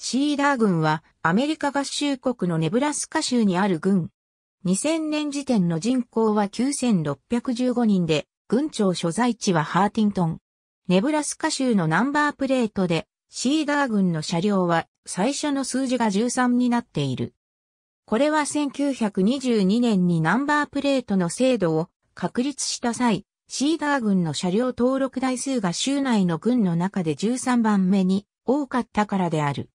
シーダー軍はアメリカ合衆国のネブラスカ州にある軍。2000年時点の人口は9615人で、軍庁所在地はハーティントン。ネブラスカ州のナンバープレートで、シーダー軍の車両は最初の数字が13になっている。これは1922年にナンバープレートの制度を確立した際、シーダー軍の車両登録台数が州内の軍の中で13番目に多かったからである。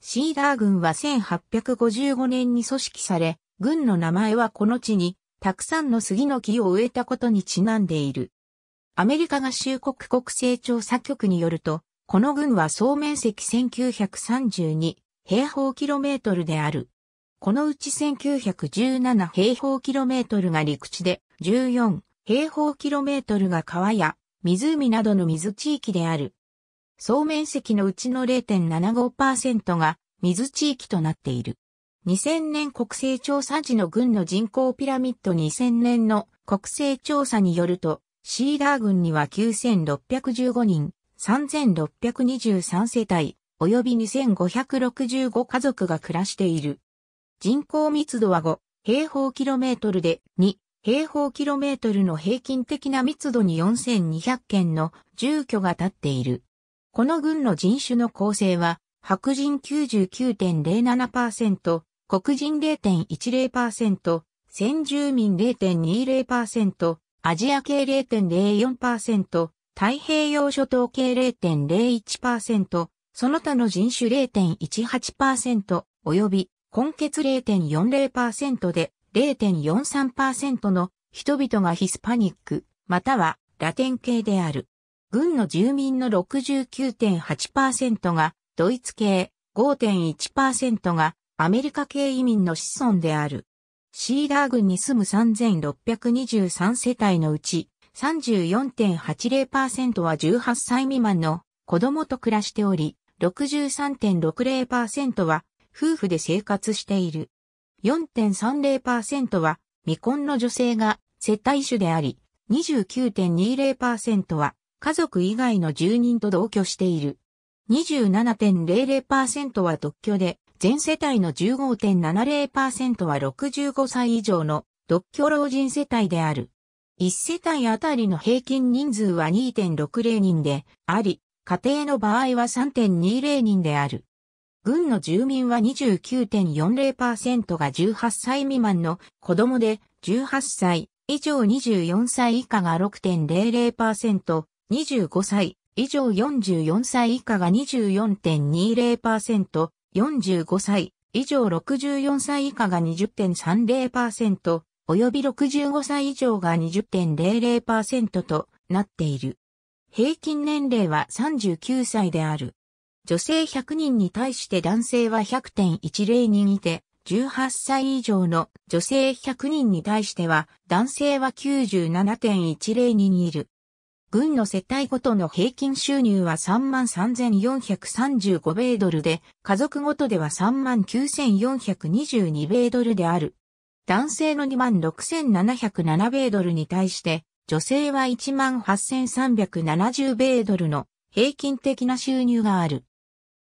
シーダー軍は1855年に組織され、軍の名前はこの地に、たくさんの杉の木を植えたことにちなんでいる。アメリカ合衆国国勢調査局によると、この軍は総面積1932平方キロメートルである。このうち1917平方キロメートルが陸地で、14平方キロメートルが川や湖などの水地域である。総面積のうちの0.75%が水地域となっている。2000年国勢調査時の軍の人口ピラミッド2000年の国勢調査によると、シーダー軍には9615人、3623世帯、及び2565家族が暮らしている。人口密度は5平方キロメートルで2平方キロメートルの平均的な密度に4200件の住居が建っている。この軍の人種の構成は、白人99.07%、黒人0.10%、先住民0.20%、アジア系0.04%、太平洋諸島系0.01%、その他の人種0.18%、及び、根血0.40%で0.43%の人々がヒスパニック、またはラテン系である。軍の住民の69.8%がドイツ系、5.1%がアメリカ系移民の子孫である。シーダー郡に住む3623世帯のうち34.80%は18歳未満の子供と暮らしており、63.60%は夫婦で生活している。4.30%は未婚の女性が接待主であり、29.20%は家族以外の住人と同居している。27.00%は独居で、全世帯の15.70%は65歳以上の独居老人世帯である。1世帯あたりの平均人数は2.60人であり、家庭の場合は3.20人である。軍の住民は29.40%が18歳未満の子供で18歳以上24歳以下が6.00%、25歳以上44歳以下が24.20%、45歳以上64歳以下が20.30%、及び65歳以上が20.00%となっている。平均年齢は39歳である。女性100人に対して男性は100.10人いて、18歳以上の女性100人に対しては男性は97.102人いる。軍の世帯ごとの平均収入は33,435米ドルで、家族ごとでは39,422米ドルである。男性の26,707米ドルに対して、女性は18,370米ドルの平均的な収入がある。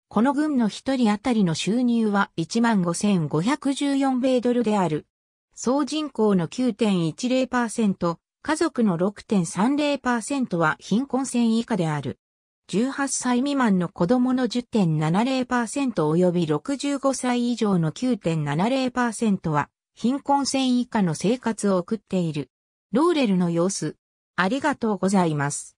この軍の一人当たりの収入は15,514米ドルである。総人口の9.10%、家族の6.30%は貧困線以下である。18歳未満の子供の10.70%及び65歳以上の9.70%は貧困線以下の生活を送っている。ローレルの様子。ありがとうございます。